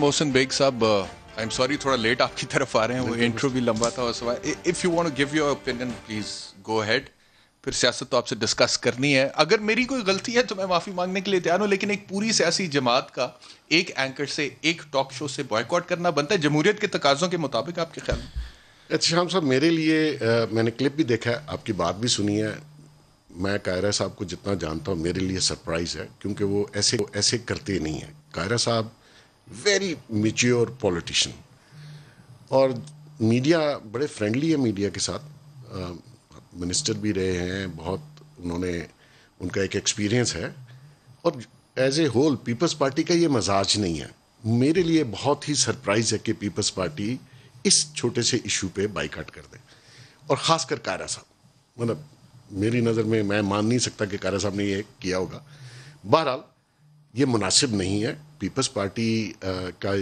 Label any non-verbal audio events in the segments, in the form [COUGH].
मोहसिन बेग साहब I am sorry थोड़ा late आपकी तरफ आ रहे हैं वो इंट्रो भी लंबा था और if you want to give your opinion please go ahead फिर सियासत तो आपसे डिस्कस करनी है अगर मेरी कोई गलती है तो मैं माफ़ी मांगने के लिए तैयार हूँ लेकिन एक पूरी सियासी जमात का एक एंकर से एक टॉक शो से बॉयकॉट करना बनता है जमहूरियत के तकाजों के मुताबिक आपके ख्याल में अच्छा शाम साहब मेरे लिए आ, uh, मैंने क्लिप भी देखा है आपकी बात भी सुनी है मैं कायरा साहब को जितना जानता हूँ मेरे लिए सरप्राइज़ है क्योंकि वो ऐसे वो ऐसे करते नहीं हैं कायरा साहब वेरी मिच्योर पॉलिटिशियन और मीडिया बड़े फ्रेंडली है मीडिया के साथ मिनिस्टर भी रहे हैं बहुत उन्होंने उनका एक एक्सपीरियंस है और as a whole Peoples Party का ये मजाज नहीं है मेरे लिए बहुत ही सरप्राइज़ है कि पीपल्स पार्टी इस छोटे से इशू पे बाइकाट कर दे और ख़ासकर कायरा साहब मतलब मेरी नज़र में मैं मान नहीं सकता कि कायरा साहब ने ये किया होगा बहरहाल ये मुनासिब नहीं है पीपल्स पार्टी uh, का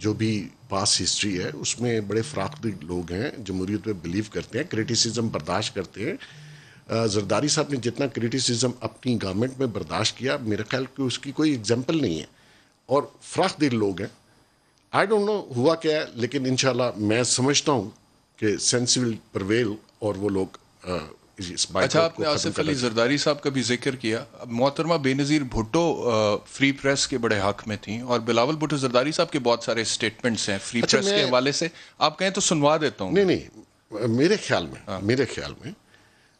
जो भी पास हिस्ट्री है उसमें बड़े फ्राखी लोग हैं जमहूरीत पे बिलीव करते हैं क्रिटिसिज्म बर्दाश्त करते हैं uh, जरदारी साहब ने जितना क्रिटिसिज्म अपनी गवर्नमेंट में बर्दाश्त किया मेरे ख्याल की उसकी कोई एग्जाम्पल नहीं है और फ्राख दिल लोग हैं आई डोंट नो हुआ क्या है लेकिन इन मैं समझता हूँ कि सेंसिबल प्रवेल और वो लोग uh, अच्छा आपने आसिफ अली जरदारी साहब का भी जिक्र किया अब मोहतरमा बेनज़ीर भुट्टो फ्री प्रेस के बड़े हक में थी और बिलावल भुट्टो जरदारी साहब के बहुत सारे स्टेटमेंट्स हैं फ्री अच्छा, प्रेस के हवाले से आप कहें तो सुनवा देता हूँ नहीं नहीं मेरे ख्याल में आ, हाँ। मेरे ख्याल में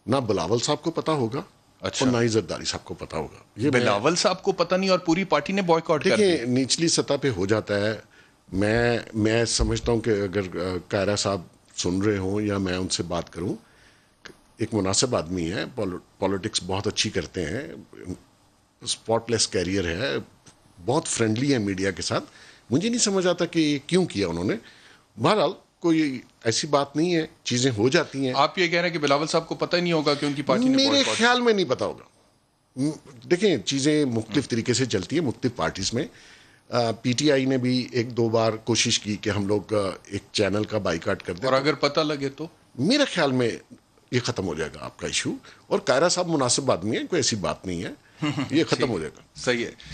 ना बिलावल साहब को पता होगा अच्छा और ना ही जरदारी साहब को पता होगा ये बिलावल साहब को पता नहीं और पूरी पार्टी ने बॉयकॉट देखिए निचली सतह पर हो जाता है मैं मैं समझता हूँ कि अगर कायरा साहब सुन रहे हों या मैं उनसे बात करूँ एक मुनासिब आदमी है पॉलिटिक्स बहुत अच्छी करते हैं स्पॉटलेस कैरियर है बहुत फ्रेंडली है मीडिया के साथ मुझे नहीं समझ आता कि क्यों किया उन्होंने बहरहाल कोई ऐसी बात नहीं है चीज़ें हो जाती हैं आप ये कह रहे हैं कि बिलावल साहब को पता ही नहीं होगा कि उनकी पार्टी ने मेरे ख्याल में नहीं पता होगा देखें चीज़ें मुख्तफ हाँ। तरीके से चलती है मुख्तफ पार्टीज़ में पीटीआई ने भी एक दो बार कोशिश की कि हम लोग एक चैनल का बाईकाट कर दें और अगर पता लगे तो मेरे ख्याल में ये ख़त्म हो जाएगा आपका इशू और कायरा साहब मुनासिब आदमी है कोई ऐसी बात नहीं है ये [LAUGHS] ख़त्म हो जाएगा सही है